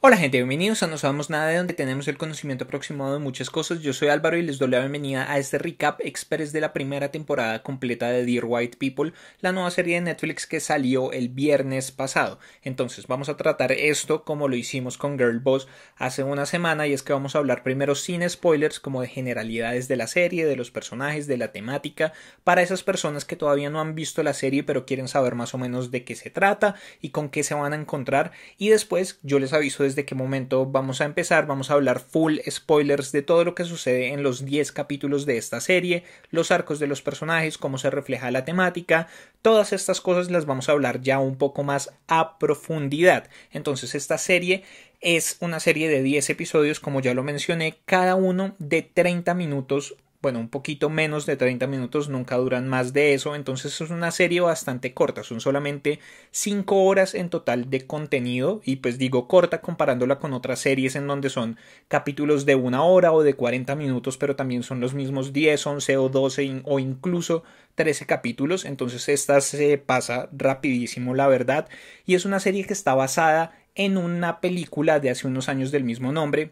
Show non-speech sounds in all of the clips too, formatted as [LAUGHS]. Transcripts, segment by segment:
Hola gente, bienvenidos a No Sabemos Nada de donde tenemos el conocimiento aproximado de muchas cosas. Yo soy Álvaro y les doy la bienvenida a este recap express de la primera temporada completa de Dear White People, la nueva serie de Netflix que salió el viernes pasado. Entonces vamos a tratar esto como lo hicimos con Girl Boss hace una semana y es que vamos a hablar primero sin spoilers como de generalidades de la serie, de los personajes, de la temática, para esas personas que todavía no han visto la serie pero quieren saber más o menos de qué se trata y con qué se van a encontrar y después yo les aviso de desde qué momento vamos a empezar. Vamos a hablar full spoilers de todo lo que sucede en los 10 capítulos de esta serie, los arcos de los personajes, cómo se refleja la temática. Todas estas cosas las vamos a hablar ya un poco más a profundidad. Entonces esta serie es una serie de 10 episodios, como ya lo mencioné, cada uno de 30 minutos bueno, un poquito menos de 30 minutos, nunca duran más de eso, entonces es una serie bastante corta, son solamente 5 horas en total de contenido y pues digo corta comparándola con otras series en donde son capítulos de una hora o de 40 minutos, pero también son los mismos 10, 11 o 12 o incluso 13 capítulos, entonces esta se pasa rapidísimo la verdad y es una serie que está basada en una película de hace unos años del mismo nombre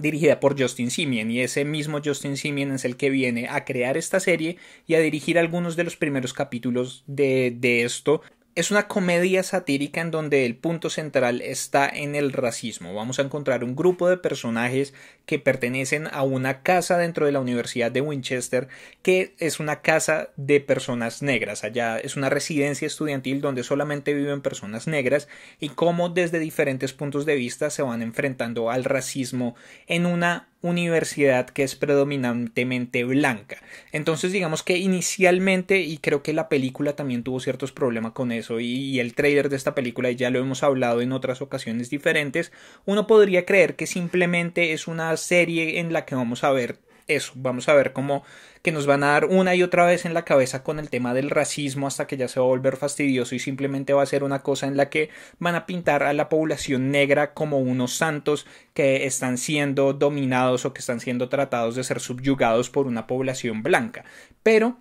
dirigida por Justin Simien y ese mismo Justin Simien es el que viene a crear esta serie y a dirigir algunos de los primeros capítulos de, de esto es una comedia satírica en donde el punto central está en el racismo. Vamos a encontrar un grupo de personajes que pertenecen a una casa dentro de la Universidad de Winchester, que es una casa de personas negras. Allá es una residencia estudiantil donde solamente viven personas negras y cómo desde diferentes puntos de vista se van enfrentando al racismo en una universidad que es predominantemente blanca. Entonces digamos que inicialmente, y creo que la película también tuvo ciertos problemas con eso, y, el trailer de esta película, ya lo hemos hablado en otras ocasiones diferentes, uno podría creer que simplemente es una serie en la que vamos a ver eso. Vamos a ver cómo que nos van a dar una y otra vez en la cabeza con el tema del racismo hasta que ya se va a volver fastidioso y simplemente va a ser una cosa en la que van a pintar a la población negra como unos santos que están siendo dominados o que están siendo tratados de ser subyugados por una población blanca. Pero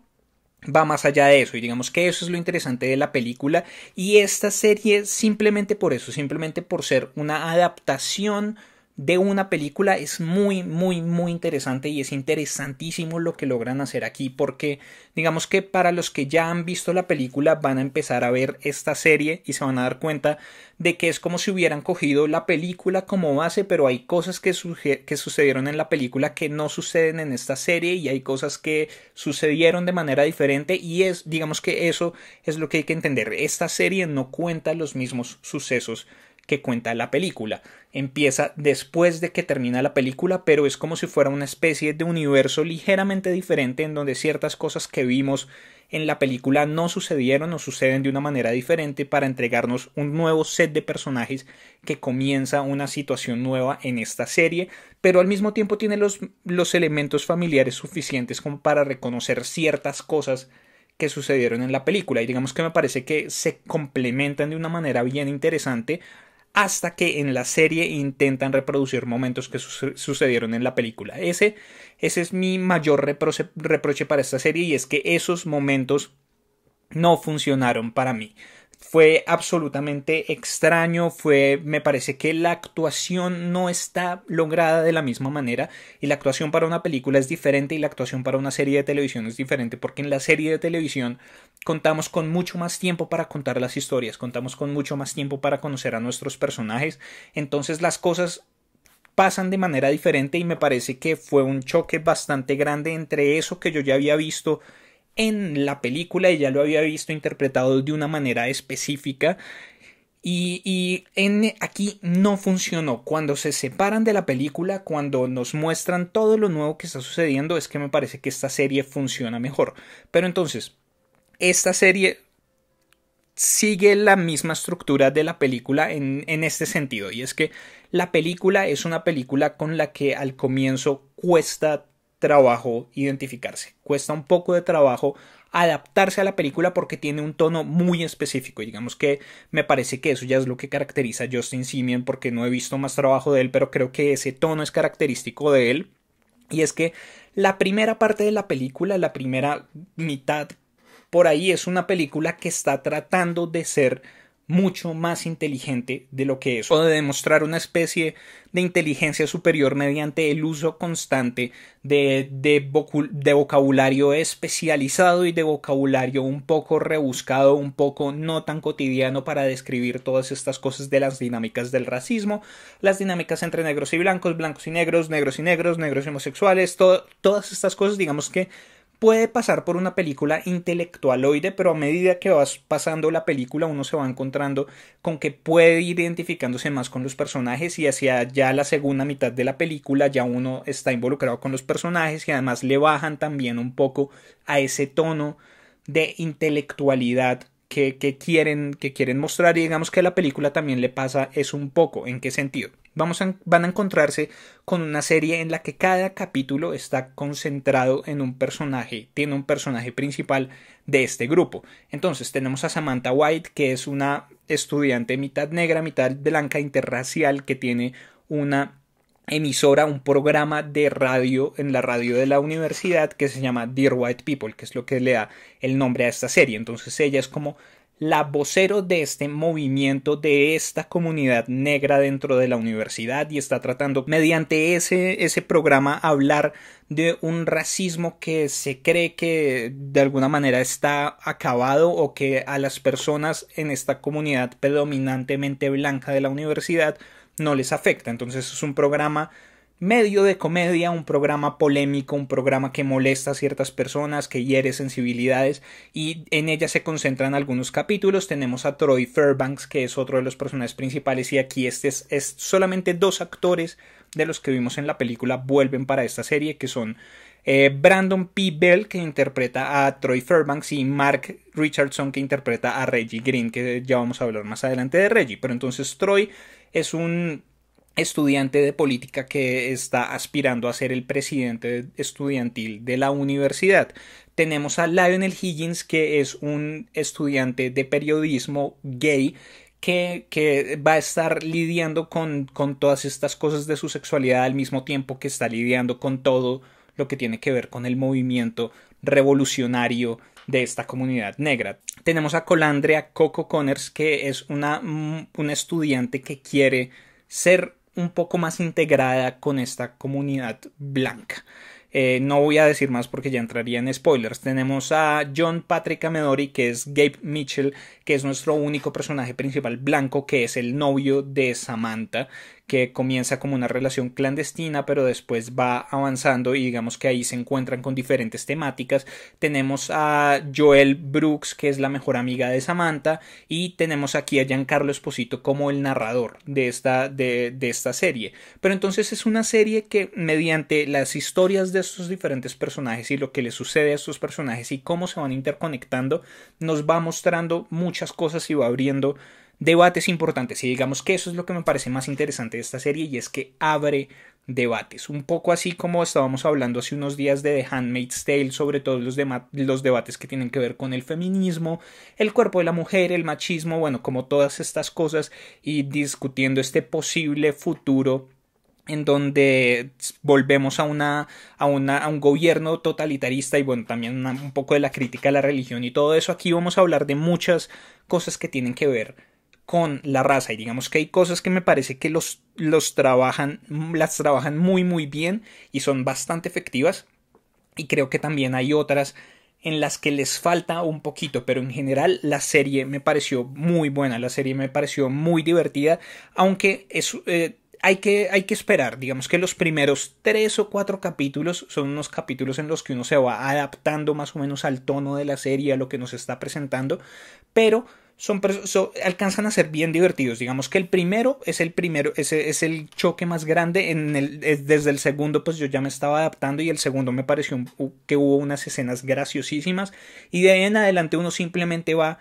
va más allá de eso y digamos que eso es lo interesante de la película y esta serie simplemente por eso, simplemente por ser una adaptación de una película es muy, muy, muy interesante y es interesantísimo lo que logran hacer aquí porque digamos que para los que ya han visto la película van a empezar a ver esta serie y se van a dar cuenta de que es como si hubieran cogido la película como base pero hay cosas que, que sucedieron en la película que no suceden en esta serie y hay cosas que sucedieron de manera diferente y es digamos que eso es lo que hay que entender esta serie no cuenta los mismos sucesos que cuenta la película. Empieza después de que termina la película, pero es como si fuera una especie de universo ligeramente diferente en donde ciertas cosas que vimos en la película no sucedieron o suceden de una manera diferente para entregarnos un nuevo set de personajes que comienza una situación nueva en esta serie, pero al mismo tiempo tiene los, los elementos familiares suficientes como para reconocer ciertas cosas que sucedieron en la película y digamos que me parece que se complementan de una manera bien interesante hasta que en la serie intentan reproducir momentos que sucedieron en la película. Ese, ese es mi mayor reproche para esta serie y es que esos momentos no funcionaron para mí fue absolutamente extraño, fue, me parece que la actuación no está lograda de la misma manera y la actuación para una película es diferente y la actuación para una serie de televisión es diferente porque en la serie de televisión contamos con mucho más tiempo para contar las historias, contamos con mucho más tiempo para conocer a nuestros personajes, entonces las cosas pasan de manera diferente y me parece que fue un choque bastante grande entre eso que yo ya había visto en la película, y ya lo había visto interpretado de una manera específica y, aquí no funcionó. Cuando se separan de la película, cuando nos muestran todo lo nuevo que está sucediendo, es que me parece que esta serie funciona mejor. Pero entonces, esta serie sigue la misma estructura de la película en, en este sentido. Y es que la película es una película con la que al comienzo cuesta trabajo identificarse. Cuesta un poco de trabajo adaptarse a la película porque tiene un tono muy específico. Digamos que me parece que eso ya es lo que caracteriza a Justin Simeon porque no he visto más trabajo de él, pero creo que ese tono es característico de él. Y es que la primera parte de la película, la primera mitad por ahí, es una película que está tratando de ser mucho más inteligente de lo que es, o de demostrar una especie de inteligencia superior mediante el uso constante de, de, vocabulario especializado y de vocabulario un poco rebuscado, un poco no tan cotidiano para describir todas estas cosas de las dinámicas del racismo, las dinámicas entre negros y blancos, blancos y negros, negros y negros, negros y homosexuales, todas estas cosas digamos que puede pasar por una película intelectualoide, pero a medida que vas pasando la película uno se va encontrando con que puede ir identificándose más con los personajes y hacia ya la segunda mitad de la película ya uno está involucrado con los personajes y además le bajan también un poco a ese tono de intelectualidad que, quieren, que quieren mostrar y digamos que a la película también le pasa eso un poco, ¿en qué sentido? Vamos van a encontrarse con una serie en la que cada capítulo está concentrado en un personaje, tiene un personaje principal de este grupo. Entonces tenemos a Samantha White, que es una estudiante mitad negra, mitad blanca, interracial, que tiene una emisora, un programa de radio en la radio de la universidad que se llama Dear White People, que es lo que le da el nombre a esta serie. Entonces ella es como la vocero de este movimiento, de esta comunidad negra dentro de la universidad y está tratando mediante ese, ese programa hablar de un racismo que se cree que de alguna manera está acabado o que a las personas en esta comunidad predominantemente blanca de la universidad no les afecta. Entonces es un programa medio de comedia, un programa polémico, un programa que molesta a ciertas personas, que hiere sensibilidades, y en ella se concentran algunos capítulos. Tenemos a Troy Fairbanks, que es otro de los personajes principales, y aquí este es, solamente dos actores de los que vimos en la película vuelven para esta serie, que son eh, Brandon P. Bell, que interpreta a Troy Fairbanks, y Mark Richardson, que interpreta a Reggie Green, que ya vamos a hablar más adelante de Reggie. Pero entonces Troy es un estudiante de política que está aspirando a ser el presidente estudiantil de la universidad. Tenemos a Lionel Higgins, que es un estudiante de periodismo gay que, que, va a estar lidiando con, todas estas cosas de su sexualidad al mismo tiempo que está lidiando con todo lo que tiene que ver con el movimiento revolucionario de esta comunidad negra. Tenemos a Colandrea Coco Connors, que es una, una estudiante que quiere ser un poco más integrada con esta comunidad blanca. Eh, no voy a decir más porque ya entraría en spoilers. Tenemos a John Patrick Amedori, que es Gabe Mitchell, que es nuestro único personaje principal blanco, que es el novio de Samantha, que comienza como una relación clandestina, pero después va avanzando y digamos que ahí se encuentran con diferentes temáticas. Tenemos a Joel Brooks, que es la mejor amiga de Samantha, y tenemos aquí a Giancarlo Esposito como el narrador de esta, de, esta serie. Pero entonces es una serie que mediante las historias de estos diferentes personajes y lo que le sucede a estos personajes y cómo se van interconectando, nos va mostrando muchas cosas y va abriendo debates importantes. Y digamos que eso es lo que me parece más interesante de esta serie y es que abre debates. Un poco así como estábamos hablando hace unos días de The Handmaid's Tale, sobre todos los, los debates que tienen que ver con el feminismo, el cuerpo de la mujer, el machismo, bueno, como todas estas cosas y discutiendo este posible futuro en donde volvemos a, una, a, una, a un gobierno totalitarista y bueno, también un poco de la crítica a la religión y todo eso. Aquí vamos a hablar de muchas cosas que tienen que ver con la raza. Y digamos que hay cosas que me parece que los, los trabajan, las trabajan muy muy bien y son bastante efectivas. Y creo que también hay otras en las que les falta un poquito, pero en general la serie me pareció muy buena, la serie me pareció muy divertida, aunque es, eh, hay, que, hay que esperar, digamos que los primeros tres o cuatro capítulos son unos capítulos en los que uno se va adaptando más o menos al tono de la serie, a lo que nos está presentando, pero son, alcanzan a ser bien divertidos. Digamos que el primero es el primero, ese es el choque más grande. En el, desde el segundo, pues yo ya me estaba adaptando y el segundo me pareció que hubo unas escenas graciosísimas. Y de ahí en adelante uno simplemente va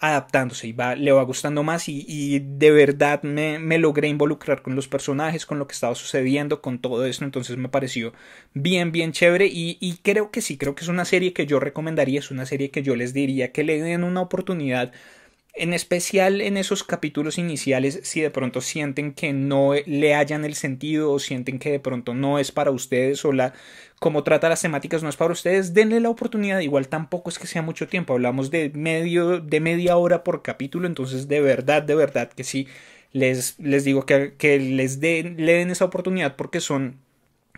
adaptándose y va, le va gustando más y, y de verdad me, me, logré involucrar con los personajes, con lo que estaba sucediendo, con todo eso, entonces me pareció bien, bien chévere y, creo que sí, creo que es una serie que yo recomendaría, es una serie que yo les diría que le den una oportunidad en especial en esos capítulos iniciales, si de pronto sienten que no le hayan el sentido o sienten que de pronto no es para ustedes o la como trata las temáticas no es para ustedes, denle la oportunidad. Igual tampoco es que sea mucho tiempo, hablamos de medio de media hora por capítulo, entonces de verdad, de verdad que sí les, les digo que, que les den, le den esa oportunidad porque son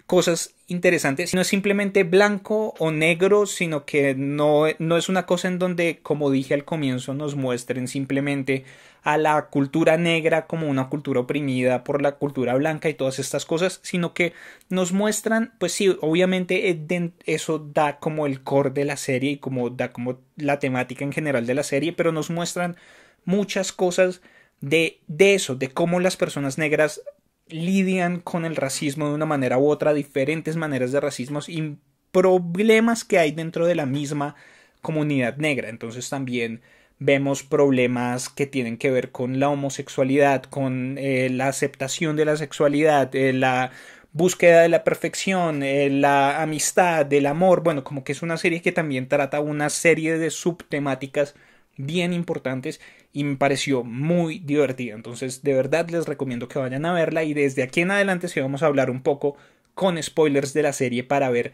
cosas interesantes, no es simplemente blanco o negro, sino que no, no es una cosa en donde, como dije al comienzo, nos muestren simplemente a la cultura negra como una cultura oprimida por la cultura blanca y todas estas cosas, sino que nos muestran, pues sí, obviamente eh, eso da como el core de la serie y como da como la temática en general de la serie, pero nos muestran muchas cosas de, de eso, de cómo las personas negras lidian con el racismo de una manera u otra, diferentes maneras de racismo y problemas que hay dentro de la misma comunidad negra. Entonces también vemos problemas que tienen que ver con la homosexualidad, con eh, la aceptación de la sexualidad, eh, la búsqueda de la perfección, eh, la amistad, el amor, bueno, como que es una serie que también trata una serie de subtemáticas bien importantes y me pareció muy divertida. Entonces, de verdad les recomiendo que vayan a verla y desde aquí en adelante sí vamos a hablar un poco con spoilers de la serie para ver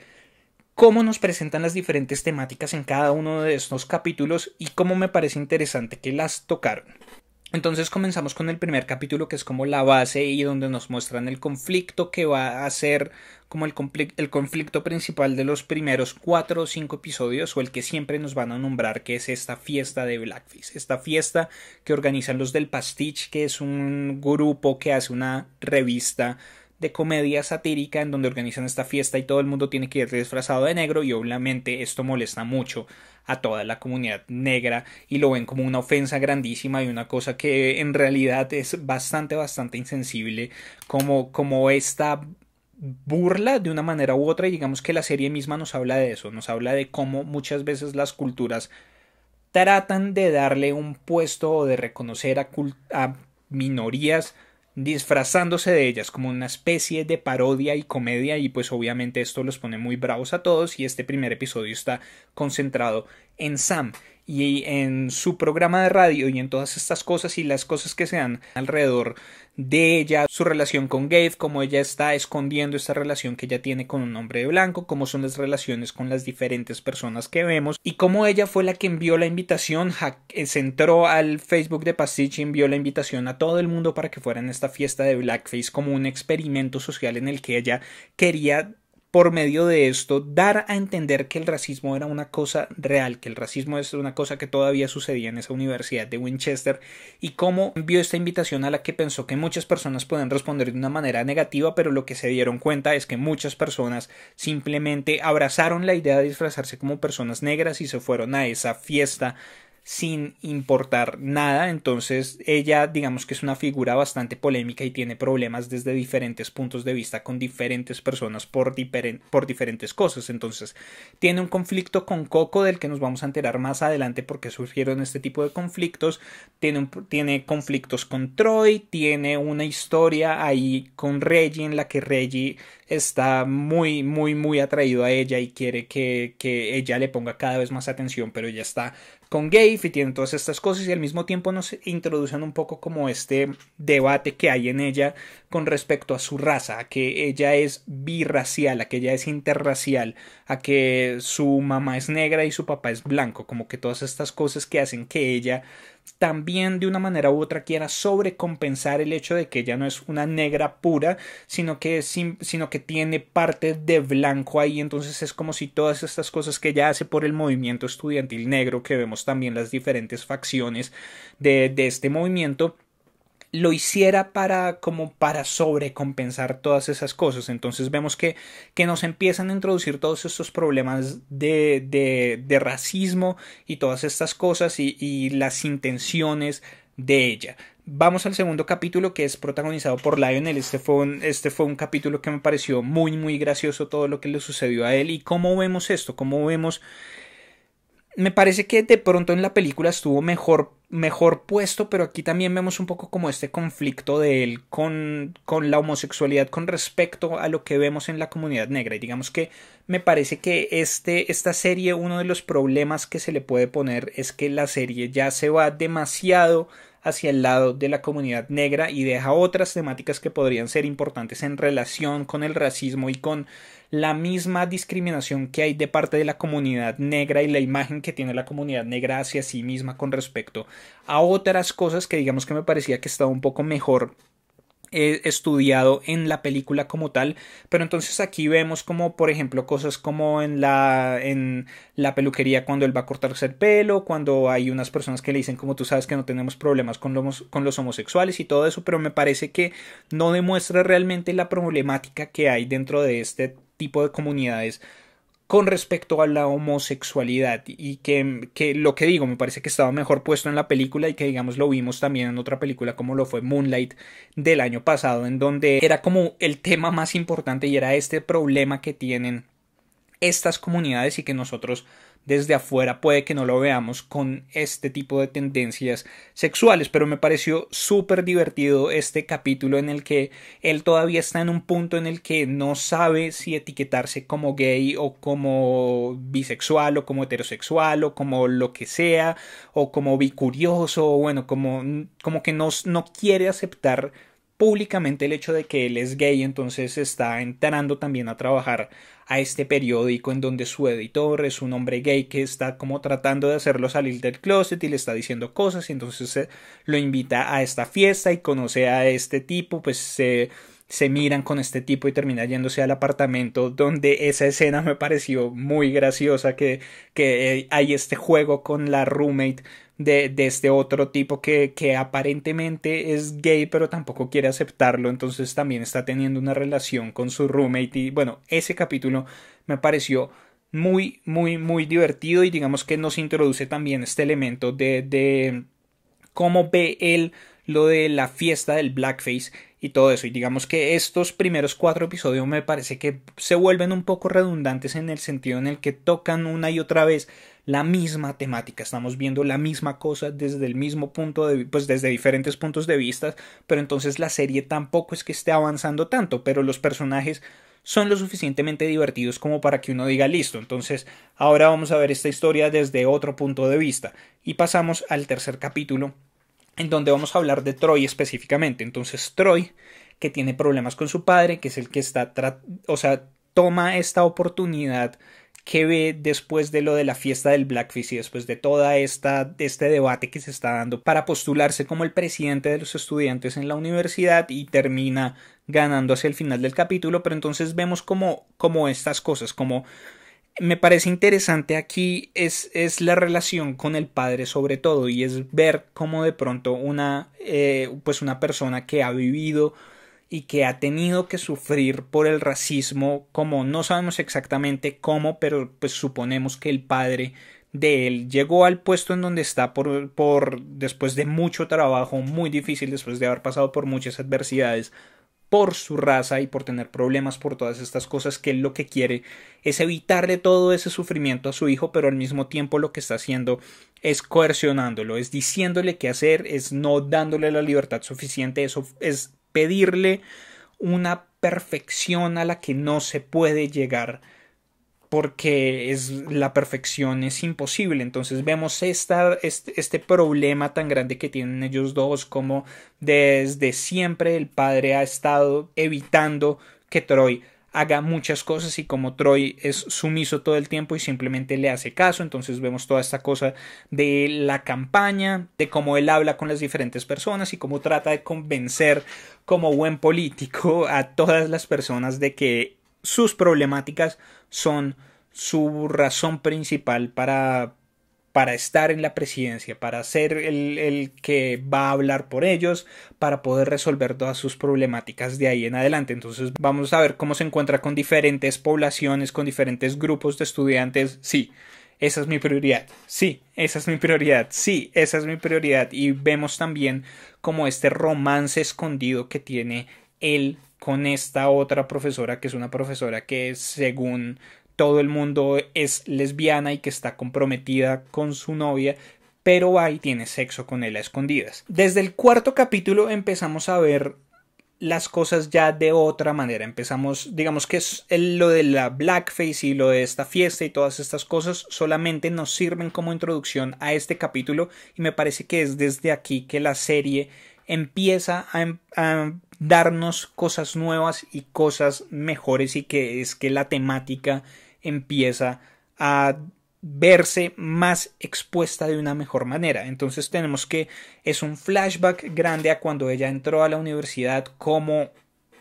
cómo nos presentan las diferentes temáticas en cada uno de estos capítulos y cómo me parece interesante que las tocaron. Entonces comenzamos con el primer capítulo que es como la base y donde nos muestran el conflicto que va a ser como el, el conflicto principal de los primeros cuatro o cinco episodios o el que siempre nos van a nombrar que es esta fiesta de Blackface, esta fiesta que organizan los del Pastiche que es un grupo que hace una revista de comedia satírica en donde organizan esta fiesta y todo el mundo tiene que ir disfrazado de negro y obviamente esto molesta mucho a toda la comunidad negra y lo ven como una ofensa grandísima y una cosa que en realidad es bastante bastante insensible como como esta burla de una manera u otra y digamos que la serie misma nos habla de eso, nos habla de cómo muchas veces las culturas tratan de darle un puesto o de reconocer a minorías disfrazándose de ellas como una especie de parodia y comedia y pues obviamente esto los pone muy bravos a todos y este primer episodio está concentrado en Sam y en su programa de radio y en todas estas cosas y las cosas que se dan alrededor de ella, su relación con Gabe, cómo ella está escondiendo esta relación que ella tiene con un hombre de blanco, cómo son las relaciones con las diferentes personas que vemos y cómo ella fue la que envió la invitación, eh, se entró al Facebook de Pastiche y envió la invitación a todo el mundo para que fueran en esta fiesta de blackface como un experimento social en el que ella quería por medio de esto dar a entender que el racismo era una cosa real, que el racismo es una cosa que todavía sucedía en esa universidad de Winchester y cómo envió esta invitación a la que pensó que muchas personas pueden responder de una manera negativa, pero lo que se dieron cuenta es que muchas personas simplemente abrazaron la idea de disfrazarse como personas negras y se fueron a esa fiesta sin importar nada. Entonces ella digamos que es una figura bastante polémica y tiene problemas desde diferentes puntos de vista con diferentes personas por, por diferentes cosas. Entonces tiene un conflicto con Coco del que nos vamos a enterar más adelante porque surgieron este tipo de conflictos. Tiene, tiene conflictos con Troy, tiene una historia ahí con Reggie en la que Reggie está muy, muy, muy atraído a ella y quiere que, que ella le ponga cada vez más atención, pero ella está con Gabe y tienen todas estas cosas y al mismo tiempo nos introducen un poco como este debate que hay en ella con respecto a su raza, a que ella es birracial, a que ella es interracial, a que su mamá es negra y su papá es blanco, como que todas estas cosas que hacen que ella también de una manera u otra quiera sobrecompensar el hecho de que ella no es una negra pura, sino que, sino que tiene parte de blanco ahí, entonces es como si todas estas cosas que ella hace por el movimiento estudiantil negro, que vemos también las diferentes facciones de, de este movimiento, lo hiciera para como para sobrecompensar todas esas cosas. Entonces vemos que, que nos empiezan a introducir todos estos problemas de, de, de racismo y todas estas cosas y, y las intenciones de ella. Vamos al segundo capítulo que es protagonizado por Lionel. Este fue, un, este fue un capítulo que me pareció muy, muy gracioso todo lo que le sucedió a él y cómo vemos esto, cómo vemos me parece que de pronto en la película estuvo mejor, mejor puesto, pero aquí también vemos un poco como este conflicto de él con, con la homosexualidad con respecto a lo que vemos en la comunidad negra. Y digamos que me parece que este, esta serie, uno de los problemas que se le puede poner es que la serie ya se va demasiado hacia el lado de la comunidad negra y deja otras temáticas que podrían ser importantes en relación con el racismo y con la misma discriminación que hay de parte de la comunidad negra y la imagen que tiene la comunidad negra hacia sí misma con respecto a otras cosas que digamos que me parecía que estaba un poco mejor estudiado en la película como tal, pero entonces aquí vemos como por ejemplo cosas como en la en la peluquería cuando él va a cortarse el pelo, cuando hay unas personas que le dicen como tú sabes que no tenemos problemas con los, con los homosexuales y todo eso, pero me parece que no demuestra realmente la problemática que hay dentro de este tipo de comunidades con respecto a la homosexualidad y que, que, lo que digo me parece que estaba mejor puesto en la película y que digamos lo vimos también en otra película como lo fue Moonlight del año pasado en donde era como el tema más importante y era este problema que tienen estas comunidades y que nosotros desde afuera puede que no lo veamos con este tipo de tendencias sexuales, pero me pareció súper divertido este capítulo en el que él todavía está en un punto en el que no sabe si etiquetarse como gay o como bisexual o como heterosexual o como lo que sea o como bicurioso o bueno, como, como que no, no quiere aceptar públicamente el hecho de que él es gay, entonces está entrando también a trabajar a este periódico en donde su editor es un hombre gay que está como tratando de hacerlo salir del closet y le está diciendo cosas y entonces lo invita a esta fiesta y conoce a este tipo, pues se... se miran con este tipo y termina yéndose al apartamento donde esa escena me pareció muy graciosa que, que hay este juego con la roommate de, este otro tipo que, que aparentemente es gay pero tampoco quiere aceptarlo, entonces también está teniendo una relación con su roommate y bueno, ese capítulo me pareció muy, muy, muy divertido y digamos que nos introduce también este elemento de, de cómo ve él lo de la fiesta del blackface y todo eso. Y digamos que estos primeros cuatro episodios me parece que se vuelven un poco redundantes en el sentido en el que tocan una y otra vez la misma temática, estamos viendo la misma cosa desde el mismo punto de pues desde diferentes puntos de vista, pero entonces la serie tampoco es que esté avanzando tanto, pero los personajes son lo suficientemente divertidos como para que uno diga listo, entonces ahora vamos a ver esta historia desde otro punto de vista. Y pasamos al tercer capítulo, en donde vamos a hablar de Troy específicamente. Entonces Troy, que tiene problemas con su padre, que es el que está, o sea, toma esta oportunidad que ve después de lo de la fiesta del Blackfish y después de toda esta este debate que se está dando para postularse como el presidente de los estudiantes en la universidad y termina ganando hacia el final del capítulo, pero entonces vemos como como estas cosas, como me parece interesante aquí es, es, la relación con el padre sobre todo y es ver cómo de pronto una, eh, pues una persona que ha vivido y que ha tenido que sufrir por el racismo, como no sabemos exactamente cómo, pero pues suponemos que el padre de él llegó al puesto en donde está por, por después de mucho trabajo muy difícil, después de haber pasado por muchas adversidades, por su raza y por tener problemas por todas estas cosas que él lo que quiere es evitarle todo ese sufrimiento a su hijo, pero al mismo tiempo lo que está haciendo es coercionándolo, es diciéndole qué hacer, es no dándole la libertad suficiente, eso es pedirle una perfección a la que no se puede llegar porque es, la perfección es imposible. Entonces vemos esta, este, este, problema tan grande que tienen ellos dos, como desde siempre el padre ha estado evitando que Troy haga muchas cosas y como Troy es sumiso todo el tiempo y simplemente le hace caso, entonces vemos toda esta cosa de la campaña, de cómo él habla con las diferentes personas y cómo trata de convencer como buen político a todas las personas de que sus problemáticas son su razón principal para para estar en la presidencia, para ser el, el, que va a hablar por ellos, para poder resolver todas sus problemáticas de ahí en adelante. Entonces vamos a ver cómo se encuentra con diferentes poblaciones, con diferentes grupos de estudiantes. Sí, esa es mi prioridad. Sí, esa es mi prioridad. Sí, esa es mi prioridad. Y vemos también como este romance escondido que tiene él con esta otra profesora, que es una profesora que según todo el mundo es lesbiana y que está comprometida con su novia, pero va y tiene sexo con él a escondidas. Desde el cuarto capítulo empezamos a ver las cosas ya de otra manera. Empezamos, digamos que es lo de la blackface y lo de esta fiesta y todas estas cosas solamente nos sirven como introducción a este capítulo y me parece que es desde aquí que la serie empieza em, a, darnos cosas nuevas y cosas mejores y que es que la temática empieza a verse más expuesta de una mejor manera. Entonces tenemos que es un flashback grande a cuando ella entró a la universidad, como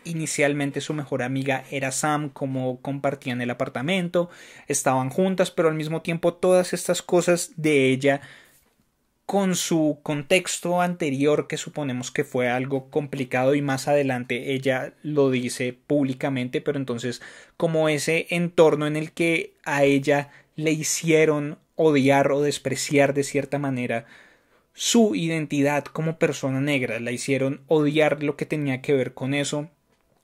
inicialmente su mejor amiga era Sam, como compartían el apartamento, estaban juntas, pero al mismo tiempo todas estas cosas de ella con su contexto anterior que suponemos que fue algo complicado y más adelante ella lo dice públicamente, pero entonces como ese entorno en el que a ella le hicieron odiar o despreciar de cierta manera su identidad como persona negra, la hicieron odiar lo que tenía que ver con eso,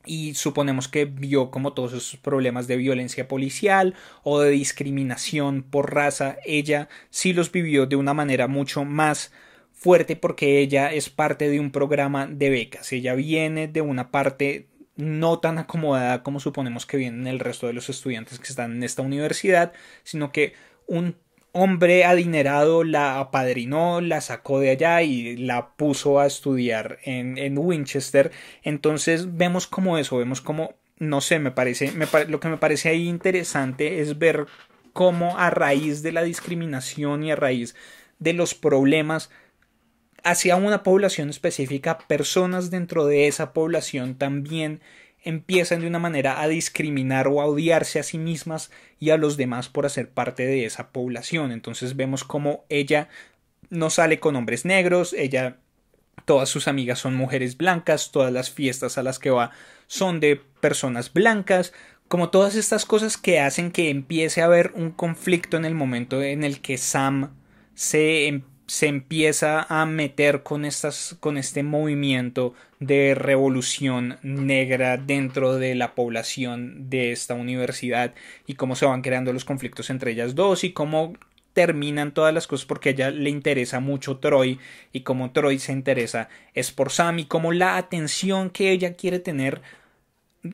y suponemos que vio como todos esos problemas de violencia policial o de discriminación por raza, ella sí los vivió de una manera mucho más fuerte porque ella es parte de un programa de becas, ella viene de una parte no tan acomodada como suponemos que vienen el resto de los estudiantes que están en esta universidad, sino que un hombre adinerado la apadrinó, la sacó de allá y la puso a estudiar en, en Winchester. Entonces vemos como eso, vemos como, no sé, me parece, lo que me parece ahí interesante es ver cómo a raíz de la discriminación y a raíz de los problemas hacia una población específica, personas dentro de esa población también empiezan de una manera a discriminar o a odiarse a sí mismas y a los demás por hacer parte de esa población. Entonces vemos como ella no sale con hombres negros, ella todas sus amigas son mujeres blancas, todas las fiestas a las que va son de personas blancas, como todas estas cosas que hacen que empiece a haber un conflicto en el momento en el que Sam se empieza se empieza a meter con, estas, con este movimiento de revolución negra dentro de la población de esta universidad y cómo se van creando los conflictos entre ellas dos y cómo terminan todas las cosas porque a ella le interesa mucho Troy y como Troy se interesa es por Sam y como la atención que ella quiere tener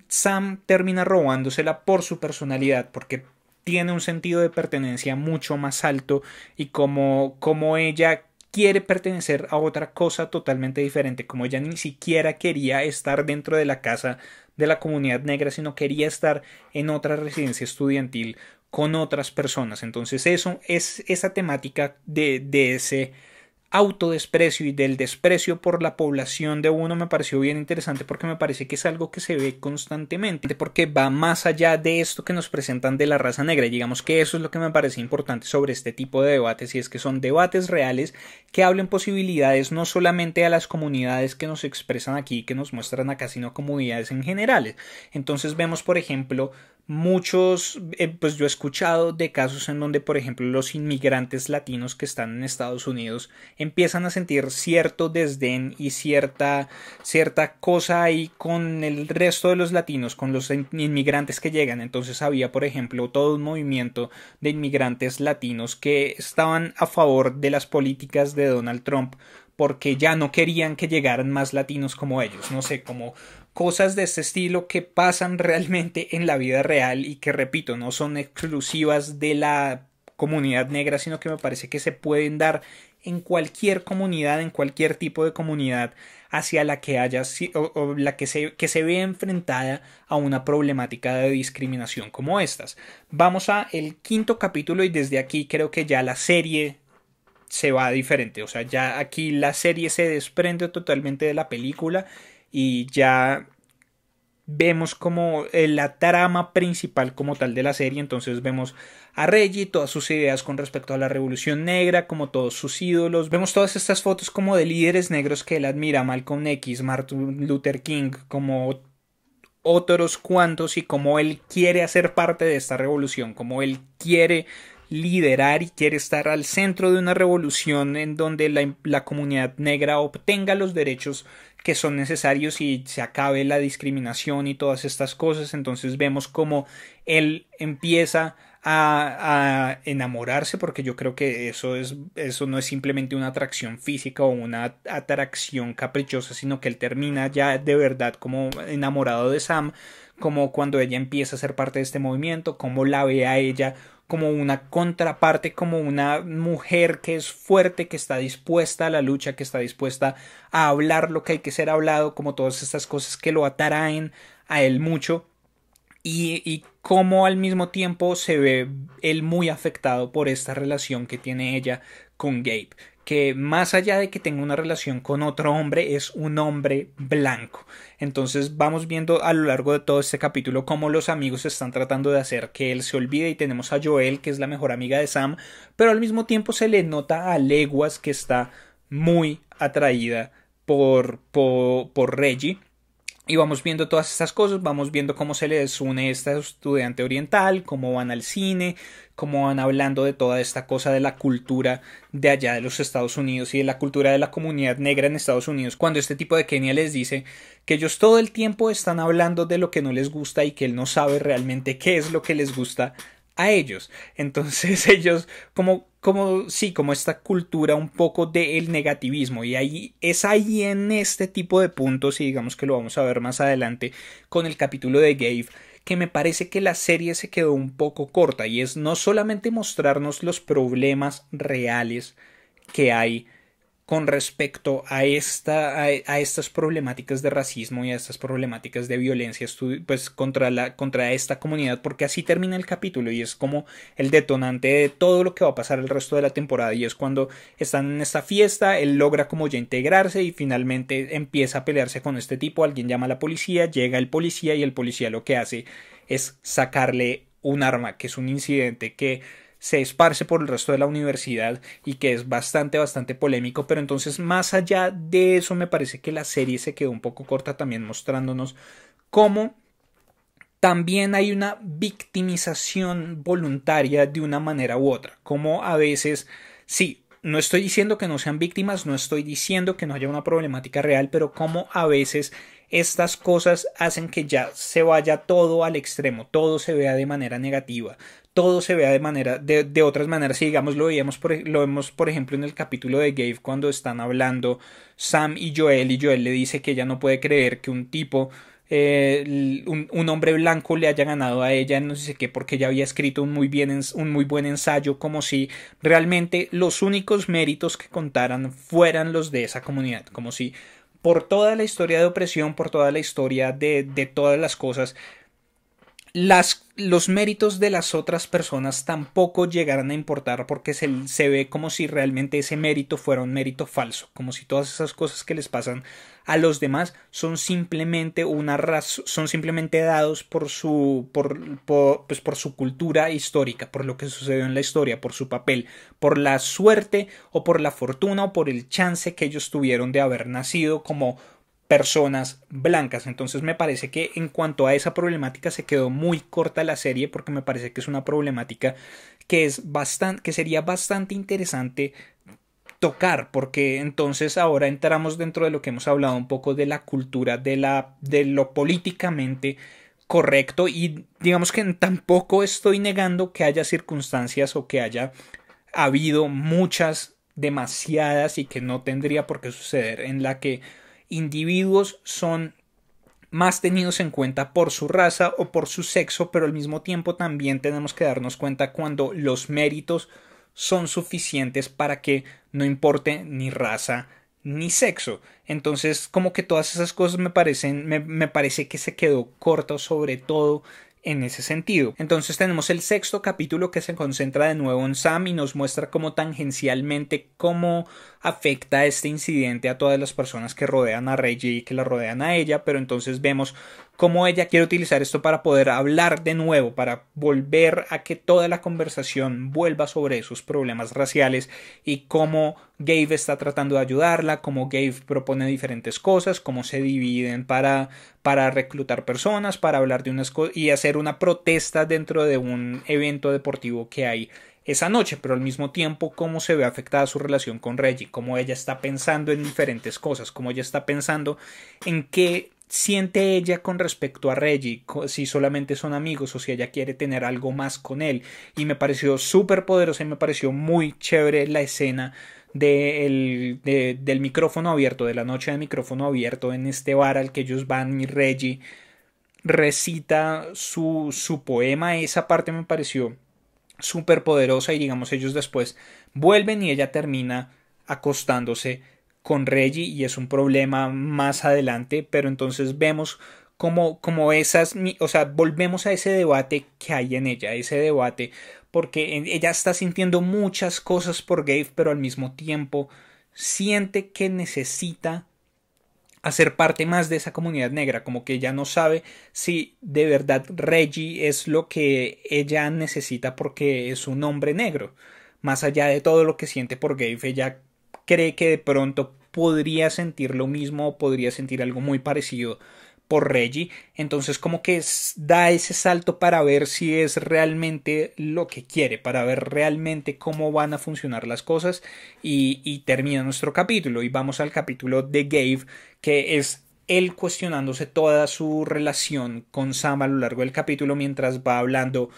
Sam termina robándosela por su personalidad porque tiene un sentido de pertenencia mucho más alto y como, como ella quiere pertenecer a otra cosa totalmente diferente, como ella ni siquiera quería estar dentro de la casa de la comunidad negra, sino quería estar en otra residencia estudiantil con otras personas. Entonces eso es esa temática de, de ese autodesprecio y del desprecio por la población de uno me pareció bien interesante porque me parece que es algo que se ve constantemente porque va más allá de esto que nos presentan de la raza negra. Digamos que eso es lo que me parece importante sobre este tipo de debates y es que son debates reales que hablen posibilidades no solamente a las comunidades que nos expresan aquí, que nos muestran acá, sino comunidades en generales. Entonces vemos, por ejemplo, Muchos, eh, pues yo he escuchado de casos en donde, por ejemplo, los inmigrantes latinos que están en Estados Unidos empiezan a sentir cierto desdén y cierta, cierta cosa ahí con el resto de los latinos, con los inmigrantes que llegan. Entonces había, por ejemplo, todo un movimiento de inmigrantes latinos que estaban a favor de las políticas de Donald Trump porque ya no querían que llegaran más latinos como ellos. No sé, como cosas de este estilo que pasan [LAUGHS] realmente en la vida real y que, repito, no son exclusivas de la comunidad negra, sino que me parece que se pueden dar en cualquier comunidad, en cualquier tipo de comunidad hacia la que haya o, la que se, que se ve enfrentada a una problemática de discriminación como estas. Vamos a el quinto capítulo y desde aquí creo que ya la serie se va diferente, o sea, ya aquí la serie se desprende totalmente de la película y ya vemos como eh, la trama principal como tal de la serie, entonces vemos a Reggie, todas sus ideas con respecto a la Revolución Negra, como todos sus ídolos, vemos todas estas fotos como de líderes negros que él admira, Malcolm X, Martin Luther King, como otros cuantos y como él quiere hacer parte de esta revolución, como él quiere liderar y quiere estar al centro de una revolución en donde la, la, comunidad negra obtenga los derechos que son necesarios y se acabe la discriminación y todas estas cosas. Entonces vemos cómo él empieza a, a, enamorarse, porque yo creo que eso, es, eso no es simplemente una atracción física o una atracción caprichosa, sino que él termina ya de verdad como enamorado de Sam, como cuando ella empieza a ser parte de este movimiento, como la ve a ella como una contraparte, como una mujer que es fuerte, que está dispuesta a la lucha, que está dispuesta a hablar lo que hay que ser hablado, como todas estas cosas que lo atraen a él mucho. Y, y cómo al mismo tiempo se ve él muy afectado por esta relación que tiene ella con Gabe que más allá de que tenga una relación con otro hombre, es un hombre blanco. Entonces vamos viendo a lo largo de todo este capítulo cómo los amigos están tratando de hacer que él se olvide y tenemos a Joel, que es la mejor amiga de Sam, pero al mismo tiempo se le nota a leguas que está muy atraída por, por, por Reggie y vamos viendo todas estas cosas, vamos viendo cómo se les une este estudiante oriental, cómo van al cine, cómo van hablando de toda esta cosa de la cultura de allá de los Estados Unidos y de la cultura de la comunidad negra en Estados Unidos, cuando este tipo de Kenia les dice que ellos todo el tiempo están hablando de lo que no les gusta y que él no sabe realmente qué es lo que les gusta a ellos. Entonces [LAUGHS] ellos como como sí, como esta cultura un poco del negativismo y ahí es ahí en este tipo de puntos y digamos que lo vamos a ver más adelante con el capítulo de Gabe que me parece que la serie se quedó un poco corta y es no solamente mostrarnos los problemas reales que hay con respecto a, esta, a, estas problemáticas de racismo y a estas problemáticas de violencia pues, contra, la, contra esta comunidad, porque así termina el capítulo y es como el detonante de todo lo que va a pasar el resto de la temporada y es cuando están en esta fiesta, él logra como ya integrarse y finalmente empieza a pelearse con este tipo, alguien llama a la policía, llega el policía y el policía lo que hace es sacarle un arma, que es un incidente que se esparce por el resto de la universidad y que es bastante, bastante polémico. Pero entonces, más allá de eso, me parece que la serie se quedó un poco corta también mostrándonos cómo también hay una victimización voluntaria de una manera u otra, como a veces, sí, no estoy diciendo que no sean víctimas, no estoy diciendo que no haya una problemática real, pero cómo a veces estas cosas hacen que ya se vaya todo al extremo, todo se vea de manera negativa, todo se vea de manera, de, de otras maneras. Si digamos lo veíamos por, e, lo vemos, por ejemplo, en el capítulo de Gabe, cuando están hablando Sam y Joel, y Joel le dice que ella no puede creer que un tipo eh, un, hombre blanco le haya ganado a ella, no sé qué, porque ella había escrito un muy, bien, un muy buen ensayo, como si realmente los únicos méritos que contaran fueran los de esa comunidad, como si por toda la historia de opresión, por toda la historia de, de todas las cosas, los méritos de las otras personas tampoco llegarán a importar porque se, se, ve como si realmente ese mérito fuera un mérito falso, como si todas esas cosas que les pasan a los demás son simplemente una son simplemente dados por su por, pues por su cultura histórica, por lo que sucedió en la historia, por su papel, por la suerte o por la fortuna o por el chance que ellos tuvieron de haber nacido como personas blancas. Entonces me parece que en cuanto a esa problemática se quedó muy corta la serie porque me parece que es una problemática que es bastante que sería bastante interesante tocar porque entonces ahora entramos dentro de lo que hemos hablado un poco de la cultura de la de lo políticamente correcto y digamos que tampoco estoy negando que haya circunstancias o que haya habido muchas demasiadas y que no tendría por qué suceder en la que individuos son más tenidos en cuenta por su raza o por su sexo, pero al mismo tiempo también tenemos que darnos cuenta cuando los méritos son suficientes para que no importe ni raza ni sexo. Entonces, como que todas esas cosas me parecen, me, parece que se quedó corto, sobre todo en ese sentido. Entonces tenemos el sexto capítulo que se concentra de nuevo en Sam y nos muestra cómo tangencialmente cómo afecta este incidente a todas las personas que rodean a Reggie y que la rodean a ella, pero entonces vemos cómo ella quiere utilizar esto para poder hablar de nuevo, para volver a que toda la conversación vuelva sobre esos problemas raciales y cómo Gabe está tratando de ayudarla, cómo Gabe propone diferentes cosas, cómo se dividen para, para reclutar personas, para hablar de unas cosas y hacer una protesta dentro de un evento deportivo que hay esa noche, pero al mismo tiempo cómo se ve afectada su relación con Reggie, cómo ella está pensando en diferentes cosas, cómo ella está pensando en qué siente ella con respecto a Reggie, si solamente son amigos o si ella quiere tener algo más con él. Y me pareció súper poderosa y me pareció muy chévere la escena del micrófono abierto, de la noche del micrófono abierto en este bar al que ellos van y Reggie recita su, su poema. Esa parte me pareció súper poderosa y digamos ellos después vuelven y ella termina acostándose con Reggie y es un problema más adelante, pero entonces vemos como, como esas, o sea, volvemos a ese debate que hay en ella, ese debate, porque ella está sintiendo muchas cosas por Gabe, pero al mismo tiempo siente que necesita hacer parte más de esa comunidad negra, como que ella no sabe si de verdad Reggie es lo que ella necesita porque es un hombre negro. Más allá de todo lo que siente por Gabe, ella cree que de pronto podría sentir lo mismo podría sentir algo muy parecido por Reggie. Entonces como que da ese salto para ver si es realmente lo que quiere, para ver realmente cómo van a funcionar las cosas y, y termina nuestro capítulo y vamos al capítulo de Gabe que es él cuestionándose toda su relación con Sam a lo largo del capítulo mientras va hablando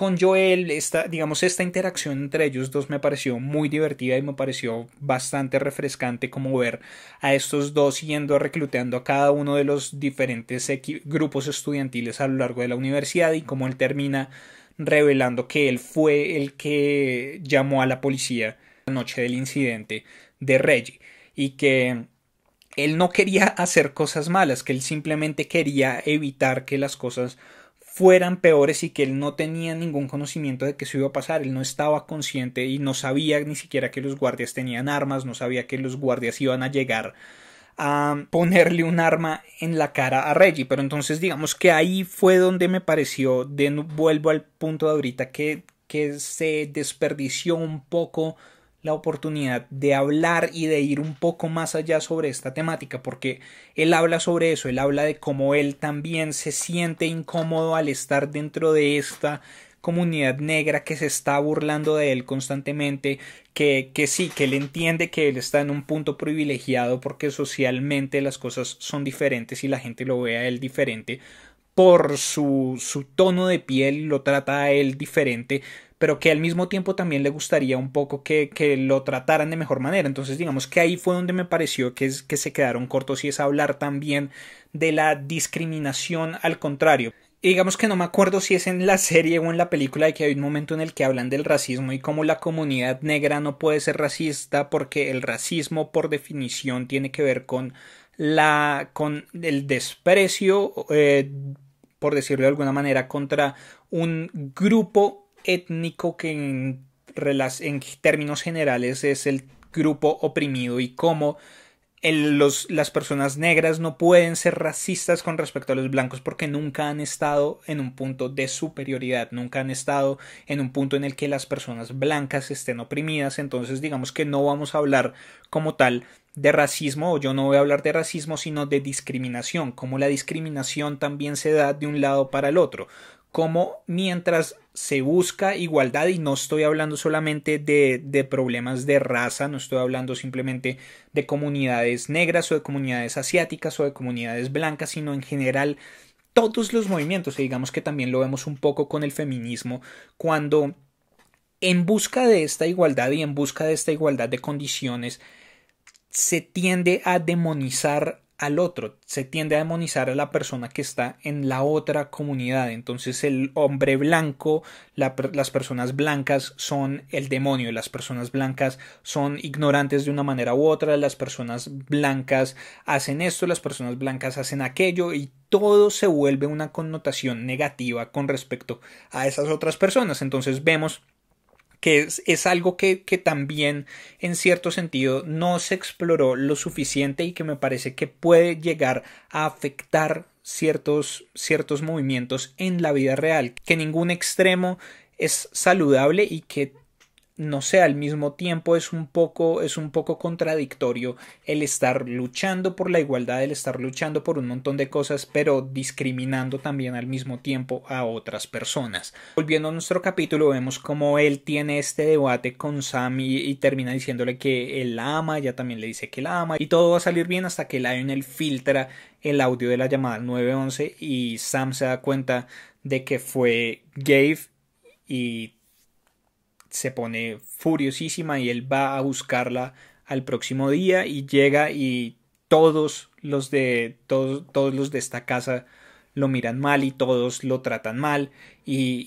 con Joel, esta, digamos, esta interacción entre ellos dos me pareció muy divertida y me pareció bastante refrescante como ver a estos dos yendo reclutando a cada uno de los diferentes grupos estudiantiles a lo largo de la universidad y como él termina revelando que él fue el que llamó a la policía la noche del incidente de Reggie y que él no quería hacer cosas malas, que él simplemente quería evitar que las cosas fueran peores y que él no tenía ningún conocimiento de que se iba a pasar, él no estaba consciente y no sabía ni siquiera que los guardias tenían armas, no sabía que los guardias iban a llegar a ponerle un arma en la cara a Reggie, pero entonces digamos que ahí fue donde me pareció, de vuelvo al punto de ahorita, que, que se desperdició un poco la oportunidad de hablar y de ir un poco más allá sobre esta temática, porque él habla sobre eso, él habla de cómo él también se siente incómodo al estar dentro de esta comunidad negra que se está burlando de él constantemente, que, que sí, que él entiende que él está en un punto privilegiado porque socialmente las cosas son diferentes y la gente lo ve a él diferente, por su, tono de piel lo trata a él diferente, pero que al mismo tiempo también le gustaría un poco que, lo trataran de mejor manera. Entonces digamos que ahí fue donde me pareció que, que se quedaron cortos y es hablar también de la discriminación al contrario. digamos que no me acuerdo si es en la serie o en la película de que hay un momento en el que hablan del racismo y cómo la comunidad negra no puede ser racista porque el racismo por definición tiene que ver con la con el desprecio eh, por decirlo de alguna manera, contra un grupo étnico que en, términos generales es el grupo oprimido y cómo las personas negras no pueden ser racistas con respecto a los blancos porque nunca han estado en un punto de superioridad, nunca han estado en un punto en el que las personas blancas estén oprimidas, entonces digamos que no vamos a hablar como tal de racismo, o yo no voy a hablar de racismo, sino de discriminación, cómo la discriminación también se da de un lado para el otro, como mientras se busca igualdad, y no estoy hablando solamente de, de problemas de raza, no estoy hablando simplemente de comunidades negras o de comunidades asiáticas o de comunidades blancas, sino en general todos los movimientos, digamos que también lo vemos un poco con el feminismo, cuando en busca de esta igualdad y en busca de esta igualdad de condiciones, se tiende a demonizar al otro, se tiende a demonizar a la persona que está en la otra comunidad. Entonces el hombre blanco, las personas blancas son el demonio, las personas blancas son ignorantes de una manera u otra, las personas blancas hacen esto, las personas blancas hacen aquello y todo se vuelve una connotación negativa con respecto a esas otras personas. Entonces vemos que es, algo que, que, también en cierto sentido no se exploró lo suficiente y que me parece que puede llegar a afectar ciertos, ciertos movimientos en la vida real, que ningún extremo es saludable y que no sé, al mismo tiempo es un poco, es un poco contradictorio el estar luchando por la igualdad, el estar luchando por un montón de cosas, pero discriminando también al mismo tiempo a otras personas. Volviendo a nuestro capítulo, vemos cómo él tiene este debate con Sam y, y termina diciéndole que él la ama, ella también le dice que la ama, y todo va a salir bien hasta que Lionel filtra el audio de la llamada 911 y Sam se da cuenta de que fue Gabe y se pone furiosísima y él va a buscarla al próximo día y llega y todos los de todos, todos los de esta casa lo miran mal y todos lo tratan mal y,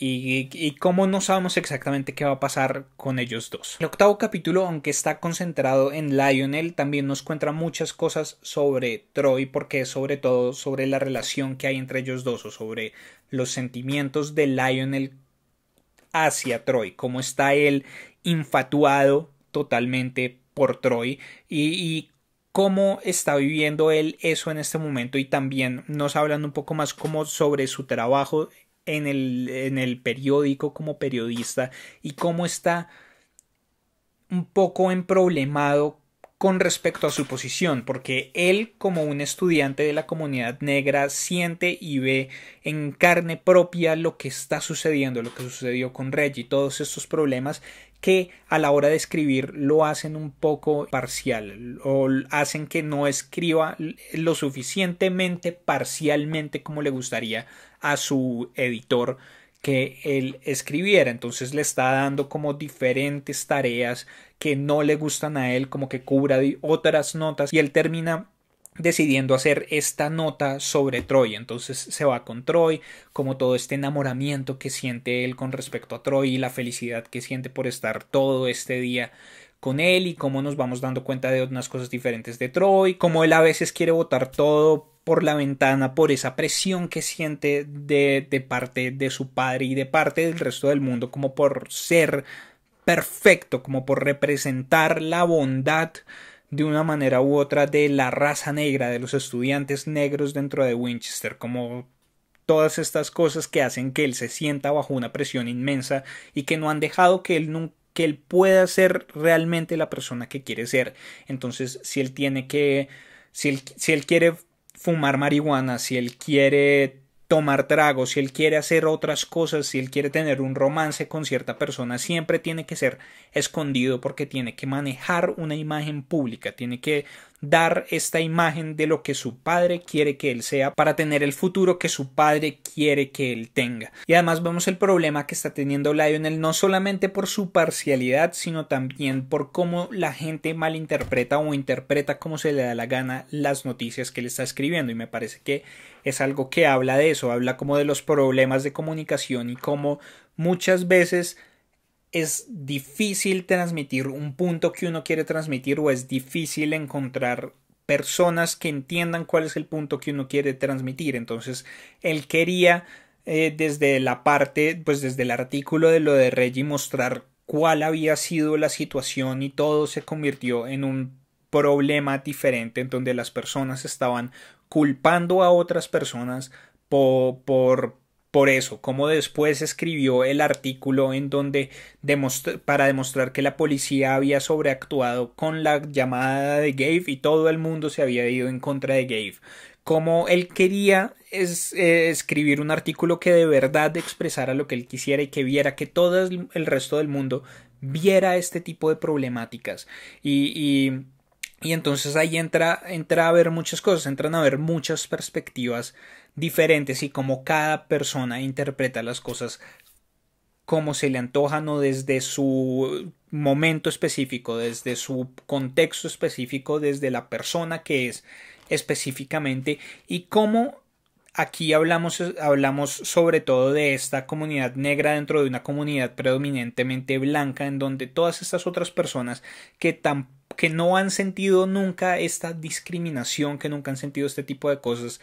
y, cómo no sabemos exactamente qué va a pasar con ellos dos. El octavo capítulo, aunque está concentrado en Lionel, también nos cuenta muchas cosas sobre Troy porque sobre todo sobre la relación que hay entre ellos dos o sobre los sentimientos de Lionel hacia Troy, cómo está él infatuado totalmente por Troy y, cómo está viviendo él eso en este momento y también nos hablan un poco más como sobre su trabajo en el, en el periódico como periodista y cómo está un poco en problemado con respecto a su posición, porque él como un estudiante de la comunidad negra siente y ve en carne propia lo que está sucediendo, lo que sucedió con Reggie, todos estos problemas que a la hora de escribir lo hacen un poco parcial o hacen que no escriba lo suficientemente parcialmente como le gustaría a su editor que él escribiera. Entonces le está dando como diferentes tareas que no le gustan a él, como que cubra otras notas y él termina decidiendo hacer esta nota sobre Troy. Entonces se va con Troy, como todo este enamoramiento que siente él con respecto a Troy y la felicidad que siente por estar todo este día con él y cómo nos vamos dando cuenta de unas cosas diferentes de Troy, Como él a veces quiere votar todo por la ventana por esa presión que siente de, de parte de su padre y de parte del resto del mundo como por ser perfecto como por representar la bondad de una manera u otra de la raza negra, de los estudiantes negros dentro de Winchester, como todas estas cosas que hacen que él se sienta bajo una presión inmensa y que no han dejado que él que él pueda ser realmente la persona que quiere ser. Entonces, si él tiene que, si si él quiere fumar marihuana, si él quiere tomar tragos, si él quiere hacer otras cosas, si él quiere tener un romance con cierta persona, siempre tiene que ser escondido porque tiene que manejar una imagen pública, tiene que dar esta imagen de lo que su padre quiere que él sea para tener el futuro que su padre quiere que él tenga. Y además vemos el problema que está teniendo Lionel no solamente por su parcialidad, sino también por cómo la gente malinterpreta o interpreta como se le da la gana las noticias que él está escribiendo. Y me parece que es algo que habla de eso, habla como de los problemas de comunicación y cómo muchas veces es difícil transmitir un punto que uno quiere transmitir o es difícil encontrar personas que entiendan cuál es el punto que uno quiere transmitir. Entonces, él quería eh, desde la parte, pues desde el artículo de lo de Reggie mostrar cuál había sido la situación y todo se convirtió en un problema diferente en donde las personas estaban culpando a otras personas por, por, por eso, como después escribió el artículo en donde para demostrar que la policía había sobreactuado con la llamada de Gabe y todo el mundo se había ido en contra de Gabe. Como él quería es, eh, escribir un artículo que de verdad expresara lo que él quisiera y que viera que todo el resto del mundo viera este tipo de problemáticas y y entonces ahí entra, entra a ver muchas cosas, entran a ver muchas perspectivas diferentes y cómo cada persona interpreta las cosas como se le antojan o desde su momento específico, desde su contexto específico, desde la persona que es específicamente y cómo aquí hablamos, hablamos sobre todo de esta comunidad negra dentro de una comunidad predominantemente blanca en donde todas estas otras personas que tampoco que no han sentido nunca esta discriminación, que nunca han sentido este tipo de cosas,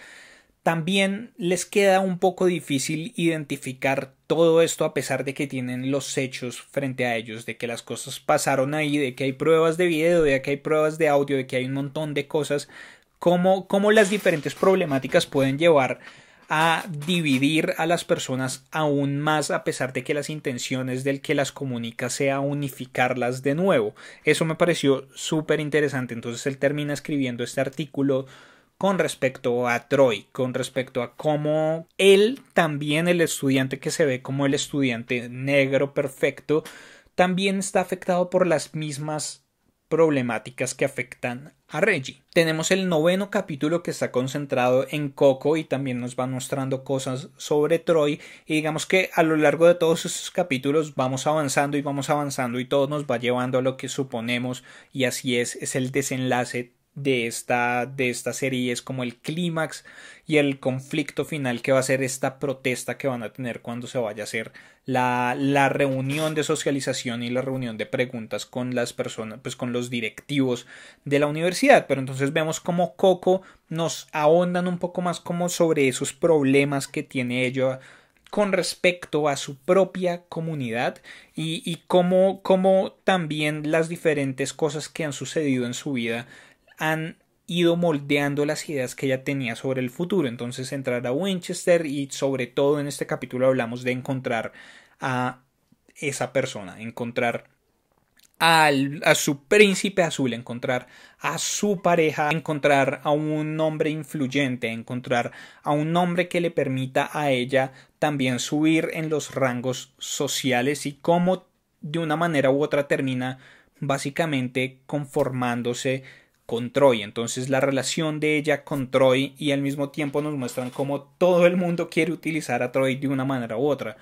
también les queda un poco difícil identificar todo esto a pesar de que tienen los hechos frente a ellos, de que las cosas pasaron ahí, de que hay pruebas de video, de que hay pruebas de audio, de que hay un montón de cosas, cómo, cómo las diferentes problemáticas pueden llevar a dividir a las personas aún más a pesar de que las intenciones del que las comunica sea unificarlas de nuevo. Eso me pareció súper interesante. Entonces él termina escribiendo este artículo con respecto a Troy, con respecto a cómo él también, el estudiante que se ve como el estudiante negro perfecto, también está afectado por las mismas problemáticas que afectan a Reggie. Tenemos el noveno capítulo que está concentrado en Coco y también nos va mostrando cosas sobre Troy y digamos que a lo largo de todos estos capítulos vamos avanzando y vamos avanzando y todo nos va llevando a lo que suponemos y así es, es el desenlace de esta, de esta serie es como el clímax y el conflicto final que va a ser esta protesta que van a tener cuando se vaya a hacer la, la reunión de socialización y la reunión de preguntas con las personas, pues con los directivos de la universidad. Pero entonces vemos como Coco nos ahondan un poco más como sobre esos problemas que tiene ella con respecto a su propia comunidad y, y cómo, cómo también las diferentes cosas que han sucedido en su vida han ido moldeando las ideas que ella tenía sobre el futuro. Entonces entrar a Winchester y sobre todo en este capítulo hablamos de encontrar a esa persona, encontrar al, a su príncipe azul, encontrar a su pareja, encontrar a un hombre influyente, encontrar a un hombre que le permita a ella también subir en los rangos sociales y cómo de una manera u otra termina básicamente conformándose con Troy. Entonces la relación de ella con Troy y al mismo tiempo nos muestran cómo todo el mundo quiere utilizar a Troy de una manera u otra.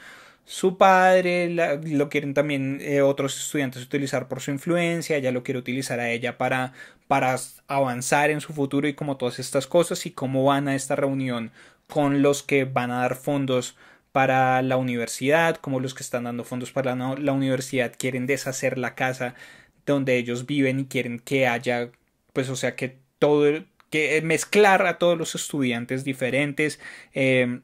Su padre lo quieren también eh, otros estudiantes utilizar por su influencia, ella lo quiere utilizar a ella para, para avanzar en su futuro y como todas estas cosas y cómo van a esta reunión con los que van a dar fondos para la universidad, como los que están dando fondos para la universidad quieren deshacer la casa donde ellos viven y quieren que haya pues o sea que todo, que eh, mezclar a todos los estudiantes diferentes, em,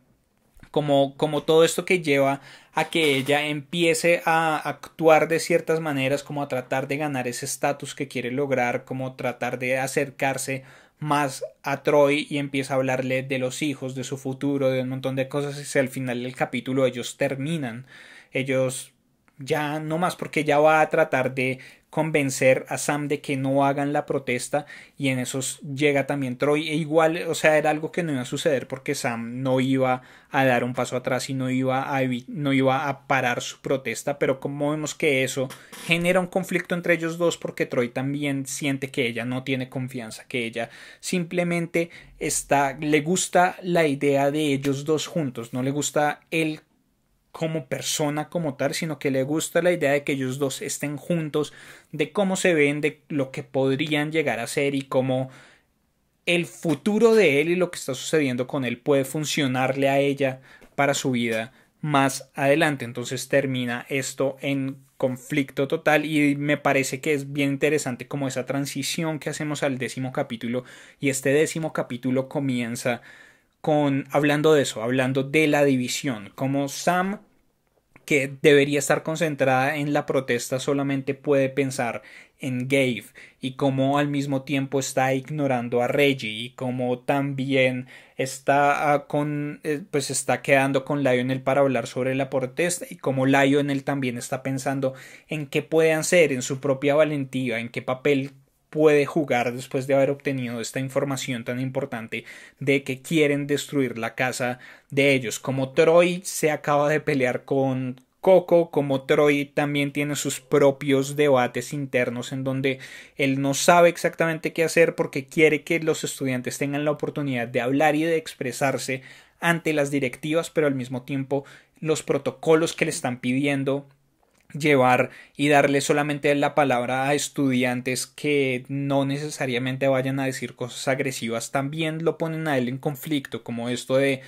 como, como todo esto que lleva a que ella empiece a actuar de ciertas maneras, como a tratar de ganar ese estatus que quiere lograr, como tratar de acercarse más a Troy y empieza a hablarle de los hijos, de su futuro, de un montón de cosas y al final del capítulo ellos terminan, ellos ya no más porque ya va a tratar de convencer a Sam de que no hagan la protesta y en eso llega también Troy. E igual, o sea, era algo que no iba a suceder porque Sam no iba a dar un paso atrás y no iba a, no iba a parar su protesta, pero como vemos que eso genera un conflicto entre ellos dos porque Troy también siente que ella no tiene confianza, que ella simplemente está, le gusta la idea de ellos dos juntos, no le gusta el como persona como tal, sino que le gusta la idea de que ellos dos estén juntos, de cómo se ven, de lo que podrían llegar a ser y cómo el futuro de él y lo que está sucediendo con él puede funcionarle a ella para su vida más adelante. Entonces termina esto en conflicto total y me parece que es bien interesante como esa transición que hacemos al décimo capítulo y este décimo capítulo comienza con hablando de eso, hablando de la división, como Sam que debería estar concentrada en la protesta solamente puede pensar en Gabe y cómo al mismo tiempo está ignorando a Reggie y como también está ah, con eh, pues está quedando con Lionel para hablar sobre la protesta y como Lionel también está pensando en qué puede hacer en su propia valentía, en qué papel puede jugar después de haber obtenido esta información tan importante de que quieren destruir la casa de ellos. Como Troy se acaba de pelear con Coco, como Troy también tiene sus propios debates internos en donde él no sabe exactamente qué hacer porque quiere que los estudiantes tengan la oportunidad de hablar y de expresarse ante las directivas, pero al mismo tiempo los protocolos que le están pidiendo llevar y darle solamente la palabra a estudiantes que no necesariamente vayan a decir cosas agresivas, también lo ponen a él en conflicto, como esto de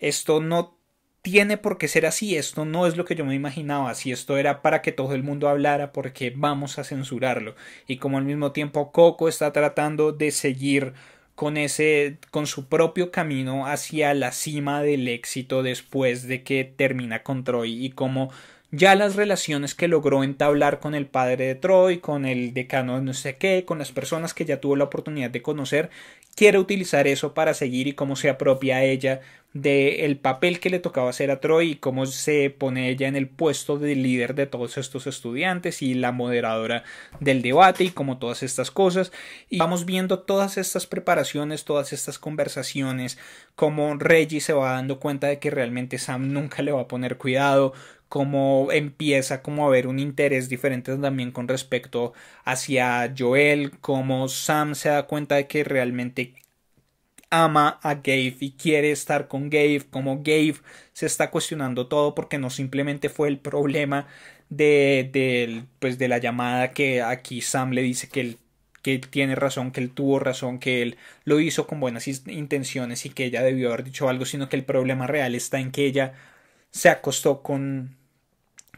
esto no tiene por qué ser así, esto no es lo que yo me imaginaba, si esto era para que todo el mundo hablara, porque vamos a censurarlo. Y como al mismo tiempo Coco está tratando de seguir con ese con su propio camino hacia la cima del éxito después de que termina con Troy y como ya las relaciones que logró entablar con el padre de Troy, con el decano de no sé qué, con las personas que ya tuvo la oportunidad de conocer, quiere utilizar eso para seguir y cómo se apropia ella del el papel que le tocaba hacer a Troy y cómo se pone ella en el puesto de líder de todos estos estudiantes y la moderadora del debate y como todas estas cosas y vamos viendo todas estas preparaciones, todas estas conversaciones, cómo Reggie se va dando cuenta de que realmente Sam nunca le va a poner cuidado, como empieza como a haber un interés diferente también con respecto hacia Joel, cómo Sam se da cuenta de que realmente ama a Gabe y quiere estar con Gabe, como Gabe se está cuestionando todo porque no simplemente fue el problema de, pues de la llamada que aquí Sam le dice que que él tiene razón, que él tuvo razón, que él lo hizo con buenas intenciones y que ella debió haber dicho algo, sino que el problema real está en que ella se acostó con,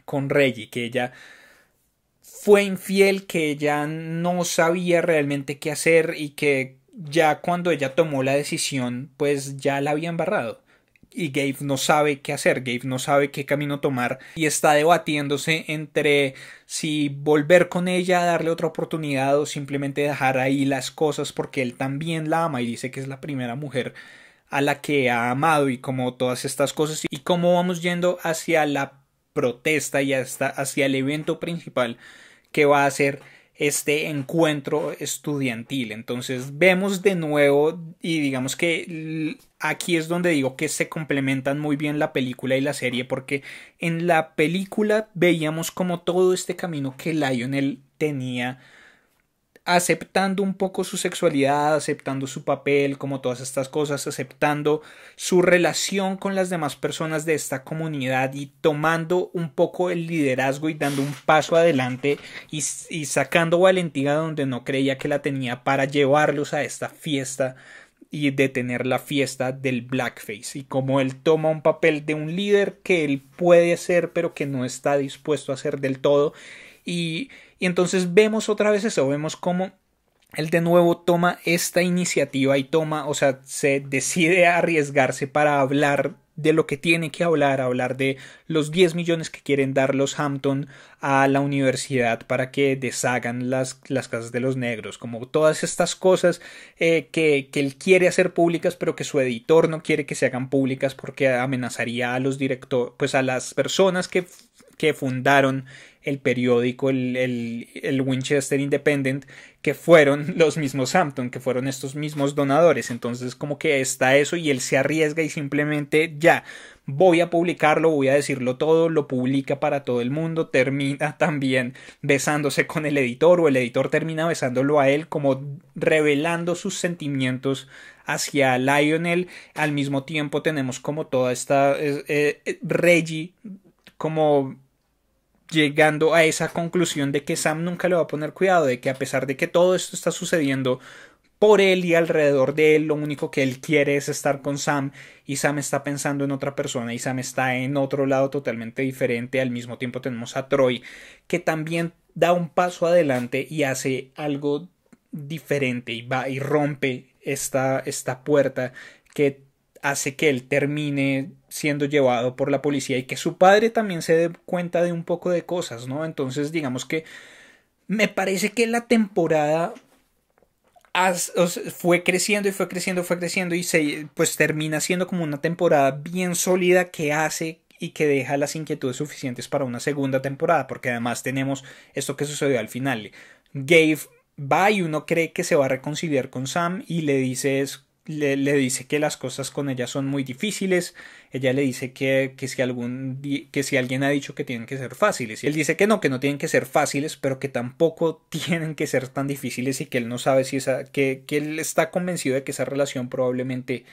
con Reggie, que ella fue infiel, que ella no sabía realmente qué hacer y que ya cuando ella tomó la decisión, pues ya la había embarrado. Y Gabe no sabe qué hacer, Gabe no sabe qué camino tomar y está debatiéndose entre si volver con ella, darle otra oportunidad o simplemente dejar ahí las cosas porque él también la ama y dice que es la primera mujer a la que ha amado y como todas estas cosas y cómo vamos yendo hacia la protesta y hasta hacia el evento principal que va a ser este encuentro estudiantil. Entonces vemos de nuevo y digamos que aquí es donde digo que se complementan muy bien la película y la serie porque en la película veíamos como todo este camino que Lionel tenía aceptando un poco su sexualidad, aceptando su papel, como todas estas cosas, aceptando su relación con las demás personas de esta comunidad y tomando un poco el liderazgo y dando un paso adelante y, y sacando valentía donde no creía que la tenía para llevarlos a esta fiesta y detener la fiesta del blackface y como él toma un papel de un líder que él puede ser pero que no está dispuesto a ser del todo y y entonces vemos otra vez eso, vemos cómo él de nuevo toma esta iniciativa y toma, o sea, se decide arriesgarse para hablar de lo que tiene que hablar, hablar de los 10 millones que quieren dar los Hampton a la universidad para que deshagan las, las casas de los negros, como todas estas cosas eh, que, que él quiere hacer públicas, pero que su editor no quiere que se hagan públicas porque amenazaría a los directores, pues a las personas que, que fundaron el periódico, el, Winchester Independent, que fueron [LAUGHS] los mismos Hampton, que fueron estos mismos donadores. Entonces como que está eso y él se arriesga y simplemente ya voy a publicarlo, voy a decirlo todo, lo publica para todo el mundo, termina [LAUGHS] también besándose con el editor o el editor termina besándolo a él como revelando sus sentimientos hacia Lionel. Al mismo tiempo tenemos como toda esta eh, eh, Reggie como llegando a esa conclusión de que Sam nunca le va a poner cuidado, de que a pesar de que todo esto está sucediendo por él y alrededor de él, lo único que él quiere es estar con Sam y Sam está pensando en otra persona y Sam está en otro lado totalmente diferente. Al mismo tiempo tenemos a Troy que también da un paso adelante y hace algo diferente y va y rompe esta, esta puerta que hace que él termine siendo llevado por la policía y que su padre también se dé cuenta de un poco de cosas, ¿no? Entonces, digamos que me parece que la temporada fue creciendo y fue creciendo, fue creciendo y se, pues termina siendo como una temporada bien sólida que hace y que deja las inquietudes suficientes para una segunda temporada, porque además tenemos esto que sucedió al final. Gabe va y uno cree que se va a reconciliar con Sam y le dice le, dice que las cosas con ella son muy difíciles, ella le dice que, si algún, que si alguien ha dicho que tienen que ser fáciles, y él dice que no, que no tienen que ser fáciles, pero que tampoco [LAUGHS] tienen que ser tan difíciles y que él no sabe si esa, que él está convencido de que esa relación probablemente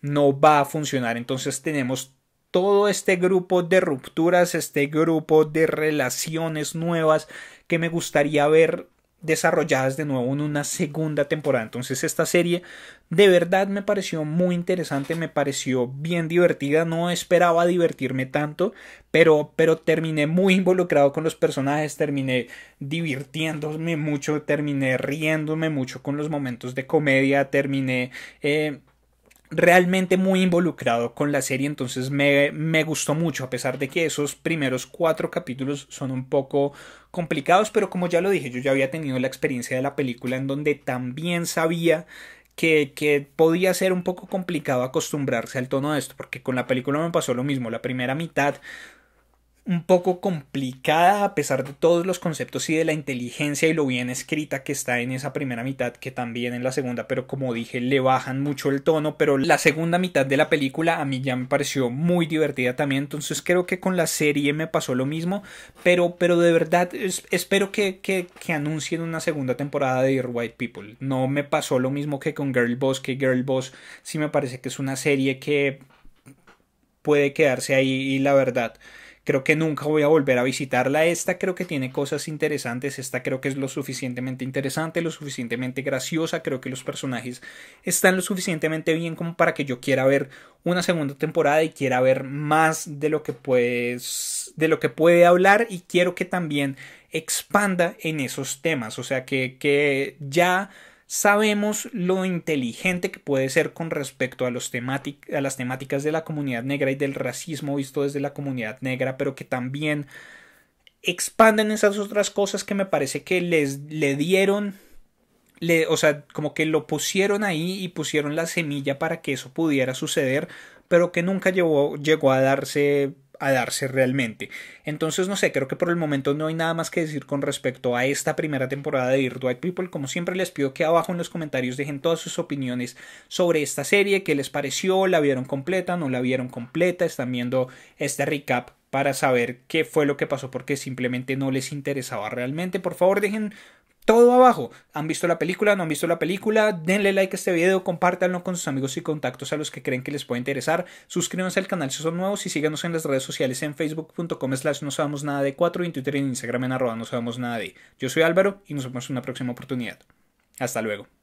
no va a funcionar, entonces tenemos todo este grupo de rupturas, este grupo de relaciones nuevas que me gustaría ver desarrolladas de nuevo en una segunda temporada. Entonces esta serie de verdad me pareció muy interesante, me pareció bien divertida, no esperaba divertirme tanto, pero, pero terminé muy involucrado con los personajes, terminé divirtiéndome mucho, terminé riéndome mucho con los momentos de comedia, terminé... Eh, realmente muy involucrado con la serie, entonces me, me, gustó mucho, a pesar de que esos primeros cuatro capítulos son un poco complicados, pero como ya lo dije, yo ya había tenido la experiencia de la película en donde también sabía que, que podía ser un poco complicado acostumbrarse al tono de esto, porque con la película me pasó lo mismo, la primera mitad un poco complicada a pesar de todos los conceptos y de la inteligencia y lo bien escrita que está en esa primera mitad que también en la segunda pero como dije le bajan mucho el tono pero la segunda mitad de la película a mí ya me pareció muy divertida también entonces creo que con la serie me pasó lo mismo pero pero de verdad espero que, que, que, anuncien una segunda temporada de Dear White People no me pasó lo mismo que con Girl Boss que Girl Boss sí me parece que es una serie que puede quedarse ahí y la verdad Creo que nunca voy a volver a visitarla. Esta creo que tiene cosas interesantes. Esta creo que es lo suficientemente interesante, lo suficientemente graciosa. Creo que los personajes están lo suficientemente bien como para que yo quiera ver una segunda temporada y quiera ver más de lo que de lo que puede hablar y quiero que también expanda en esos temas. O sea que, que ya sabemos lo inteligente que puede ser con respecto a, los a las temáticas de la comunidad negra y del racismo visto desde la comunidad negra, pero que también expanden esas otras cosas que me parece que les le dieron le, o sea, como que lo pusieron ahí y pusieron la semilla para que eso pudiera suceder, pero que nunca llegó a darse a darse realmente. Entonces, no sé, creo que por el momento no hay nada más que decir con respecto a esta primera temporada de Dear White People. Como siempre, les pido que abajo en los comentarios dejen todas sus opiniones sobre esta serie, qué les pareció, la vieron completa, no la vieron completa, están viendo este recap para saber qué fue lo que pasó porque simplemente no les interesaba realmente. Por favor, dejen todo abajo. ¿Han visto la película? ¿No han visto la película? Denle like a este video, compártanlo con sus amigos y contactos a los que creen que les puede interesar. Suscríbanse al canal si son nuevos y síganos en las redes sociales en facebook.com slash no sabemos nada de 4 y en Twitter y en Instagram en arroba no sabemos nada de. Yo soy Álvaro y nos vemos en una próxima oportunidad. Hasta luego.